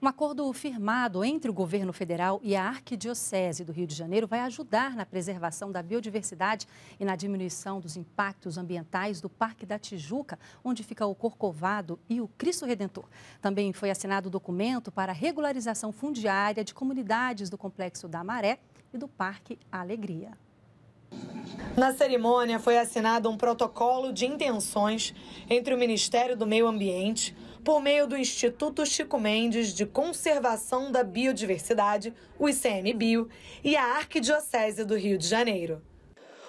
Um acordo firmado entre o governo federal e a Arquidiocese do Rio de Janeiro vai ajudar na preservação da biodiversidade e na diminuição dos impactos ambientais do Parque da Tijuca, onde fica o Corcovado e o Cristo Redentor. Também foi assinado o documento para regularização fundiária de comunidades do Complexo da Maré e do Parque Alegria. Na cerimônia foi assinado um protocolo de intenções entre o Ministério do Meio Ambiente, por meio do Instituto Chico Mendes de Conservação da Biodiversidade, o ICMBio, e a Arquidiocese do Rio de Janeiro.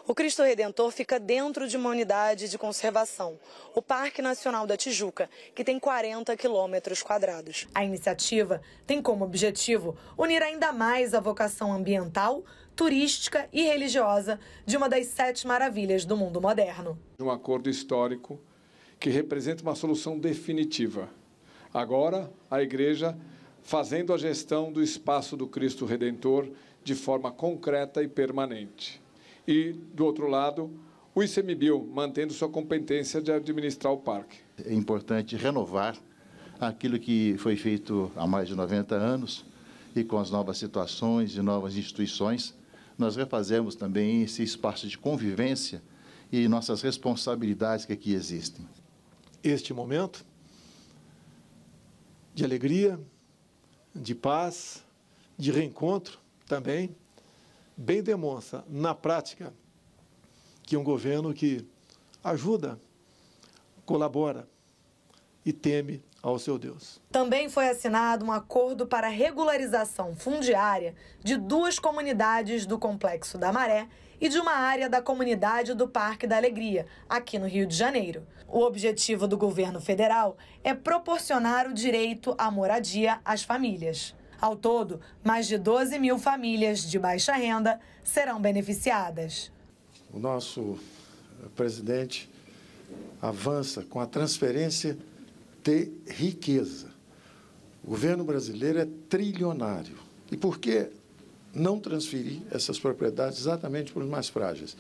O Cristo Redentor fica dentro de uma unidade de conservação, o Parque Nacional da Tijuca, que tem 40 quilômetros quadrados. A iniciativa tem como objetivo unir ainda mais a vocação ambiental, turística e religiosa de uma das sete maravilhas do mundo moderno. Um acordo histórico que representa uma solução definitiva. Agora, a Igreja fazendo a gestão do espaço do Cristo Redentor de forma concreta e permanente. E, do outro lado, o ICMBio, mantendo sua competência de administrar o parque. É importante renovar aquilo que foi feito há mais de 90 anos e com as novas situações e novas instituições, nós refazemos também esse espaço de convivência e nossas responsabilidades que aqui existem este momento de alegria, de paz, de reencontro também, bem demonstra na prática que um governo que ajuda, colabora e teme ao seu Deus. Também foi assinado um acordo para regularização fundiária de duas comunidades do Complexo da Maré e de uma área da comunidade do Parque da Alegria, aqui no Rio de Janeiro. O objetivo do governo federal é proporcionar o direito à moradia às famílias. Ao todo, mais de 12 mil famílias de baixa renda serão beneficiadas. O nosso eh, presidente avança com a transferência ter riqueza. O governo brasileiro é trilionário. E por que não transferir essas propriedades exatamente para os mais frágeis?